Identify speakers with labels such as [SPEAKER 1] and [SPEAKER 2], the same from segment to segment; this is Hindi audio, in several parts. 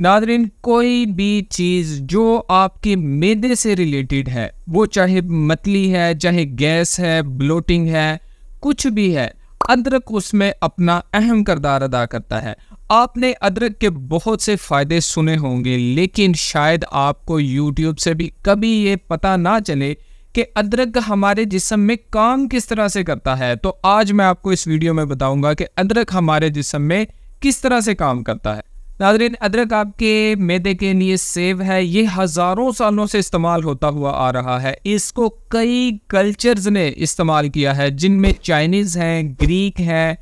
[SPEAKER 1] नादरीन कोई भी चीज़ जो आपके मेदे से रिलेटेड है वो चाहे मतली है चाहे गैस है ब्लोटिंग है कुछ भी है अदरक उसमें अपना अहम करदार अदा करता है आपने अदरक के बहुत से फ़ायदे सुने होंगे लेकिन शायद आपको यूट्यूब से भी कभी ये पता ना चले कि अदरक हमारे जिसम में काम किस तरह से करता है तो आज मैं आपको इस वीडियो में बताऊंगा कि अदरक हमारे जिसम में किस तरह से काम करता है नाजरीन अदरक आपके मैदे के लिए सेव है ये हज़ारों सालों से इस्तेमाल होता हुआ आ रहा है इसको कई कल्चर्स ने इस्तेमाल किया है जिनमें चाइनीज़ हैं ग्रीक हैं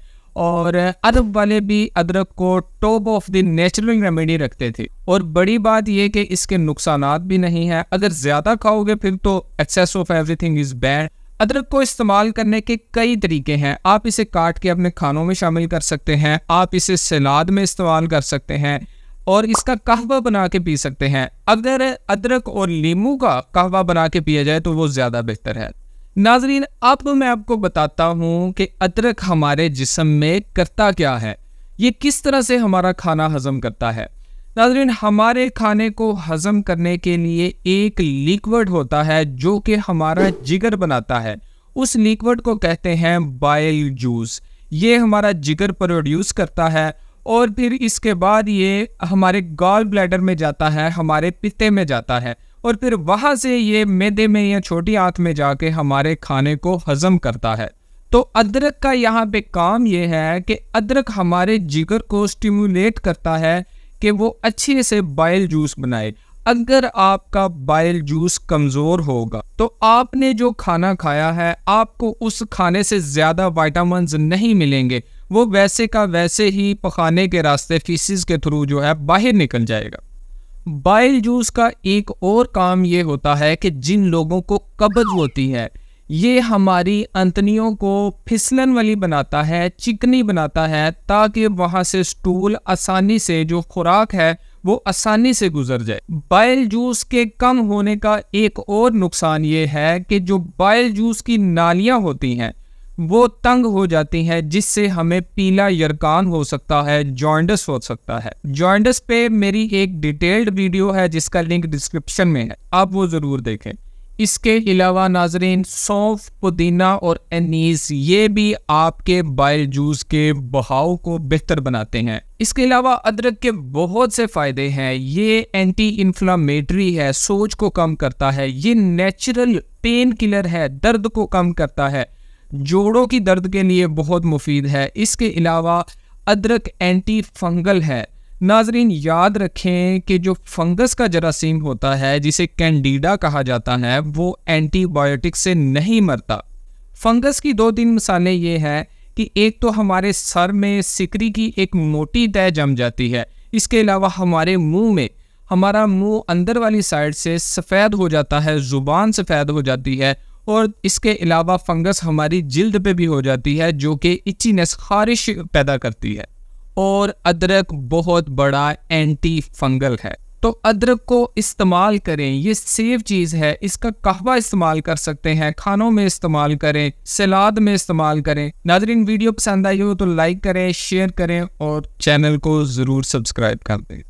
[SPEAKER 1] और अरब वाले भी अदरक को top of the natural remedy रखते थे और बड़ी बात यह कि इसके नुकसान भी नहीं है अगर ज़्यादा खाओगे फिर तो excess of everything is bad अदरक को इस्तेमाल करने के कई तरीके हैं आप इसे काट के अपने खानों में शामिल कर सकते हैं आप इसे सलाद में इस्तेमाल कर सकते हैं और इसका कहवा बना के पी सकते हैं अगर अदरक और नींबू का कहवा बना के पिया जाए तो वो ज़्यादा बेहतर है नाजरीन अब मैं आपको बताता हूँ कि अदरक हमारे जिसम में करता क्या है ये किस तरह से हमारा खाना हजम करता है नाजरीन हमारे खाने को हज़म करने के लिए एक लिक्विड होता है जो कि हमारा जिगर बनाता है उस लिक्विड को कहते हैं बाइल जूस ये हमारा जिगर प्रोड्यूस करता है और फिर इसके बाद ये हमारे गॉल ब्लैडर में जाता है हमारे पिते में जाता है और फिर वहाँ से ये मैदे में या छोटी आँख में जाके हमारे खाने को हज़म करता है तो अदरक का यहाँ पे काम ये है कि अदरक हमारे जिगर को स्टिमुलेट करता है कि वो अच्छे से बाइल जूस बनाए अगर आपका बाइल जूस कमज़ोर होगा तो आपने जो खाना खाया है आपको उस खाने से ज़्यादा वाइटामिन नहीं मिलेंगे वो वैसे का वैसे ही पखाने के रास्ते फीसिस के थ्रू जो है बाहर निकल जाएगा बाइल जूस का एक और काम ये होता है कि जिन लोगों को कब्ज होती है ये हमारी अंतनियों को फिसलन वाली बनाता है चिकनी बनाता है ताकि वहाँ से स्टूल आसानी से जो खुराक है वो आसानी से गुजर जाए बाइल जूस के कम होने का एक और नुकसान ये है कि जो बाइल जूस की नालियाँ होती हैं वो तंग हो जाती हैं जिससे हमें पीला यरकान हो सकता है जॉइंडस हो सकता है जॉइंडस पे मेरी एक डिटेल्ड वीडियो है जिसका लिंक डिस्क्रिप्शन में है आप वो ज़रूर देखें इसके अलावा नाजरीन सौंफ पुदीना और एनीस ये भी आपके बाइल जूस के बहाव को बेहतर बनाते हैं इसके अलावा अदरक के बहुत से फ़ायदे हैं ये एंटी इन्फ्लामेटरी है सोच को कम करता है ये नेचुरल पेन किलर है दर्द को कम करता है जोड़ों की दर्द के लिए बहुत मुफीद है इसके अलावा अदरक एंटी फंगल है नाजरीन याद रखें कि जो फंगस का जरासीम होता है जिसे कैंडीडा कहा जाता है वो एंटीबायोटिक से नहीं मरता फंगस की दो तीन मिसालें ये हैं कि एक तो हमारे सर में सिकरी की एक मोटी तय जम जाती है इसके अलावा हमारे मुंह में हमारा मुंह अंदर वाली साइड से सफ़ेद हो जाता है ज़ुबान सफ़ेद हो जाती है और इसके अलावा फंगस हमारी जिल्द पे भी हो जाती है जो कि इचीनेस खारिश पैदा करती है और अदरक बहुत बड़ा एंटी फंगल है तो अदरक को इस्तेमाल करें ये सेफ चीज़ है इसका कहवा इस्तेमाल कर सकते हैं खानों में इस्तेमाल करें सलाद में इस्तेमाल करें नाजरीन वीडियो पसंद आई हो तो लाइक करें शेयर करें और चैनल को ज़रूर सब्सक्राइब कर दें